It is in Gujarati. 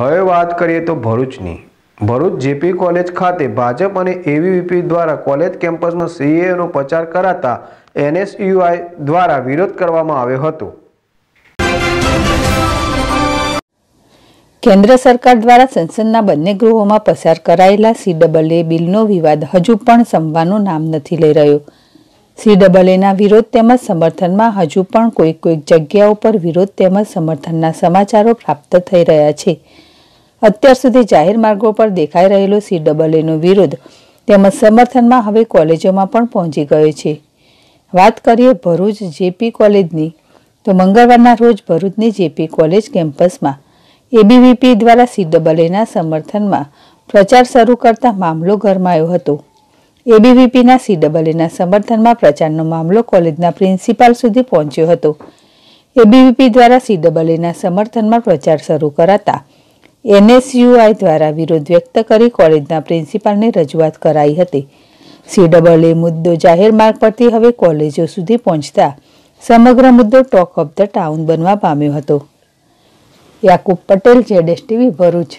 હવે વાત કરીએ તો ભરૂચની ભરૂચ જેપી કોલેજ ખાતે ભાજપ અને એવીવીપી દ્વારા કોલેજ કેમ્પસમાં સીએનો પ્રચાર કરાતા એનએસયુઆઈ દ્વારા વિરોધ કરવામાં આવ્યો હતો કેન્દ્ર સરકાર દ્વારા સંસદના બંને ગૃહોમાં પસાર કરાયેલા સીડબલએ બિલનો વિવાદ હજુ પણ સંભવાનું નામ નથી લઈ રહ્યો સીડબલએના વિરોધ તેમજ સમર્થનમાં હજુ પણ કોઈક કોઈક જગ્યાઓ પર વિરોધ તેમજ સમર્થનના સમાચારો પ્રાપ્ત થઈ રહ્યા છે અત્યાર સુધી જાહેર માર્ગો પર દેખાઈ રહેલો સી ડબલ એનો વિરોધ તેમજ સમર્થનમાં હવે કોલેજોમાં પણ પહોંચી ગયો છે વાત કરીએ ભરૂચ જેપી કોલેજની તો મંગળવારના રોજ ભરૂચની જેપી કોલેજ કેમ્પસમાં એબીવીપી દ્વારા સી એના સમર્થનમાં પ્રચાર શરૂ કરતા મામલો ગરમાયો હતો એબીવીપીના સી એના સમર્થનમાં પ્રચારનો મામલો કોલેજના પ્રિન્સિપાલ સુધી પહોંચ્યો હતો એબીવીપી દ્વારા સી એના સમર્થનમાં પ્રચાર શરૂ કરાતા એનએસયુઆઈ દ્વારા વિરોધ વ્યક્ત કરી કોલેજના પ્રિન્સિપાલને રજૂઆત કરાઈ હતી સી સીડબલએ મુદ્દો જાહેર માર્ગ પરથી હવે કોલેજો સુધી પહોંચતા સમગ્ર મુદ્દો ટોક ઓફ ધ ટાઉન બનવા પામ્યો હતો યાકુબ પટેલ જેડેસ ટીવી ભરૂચ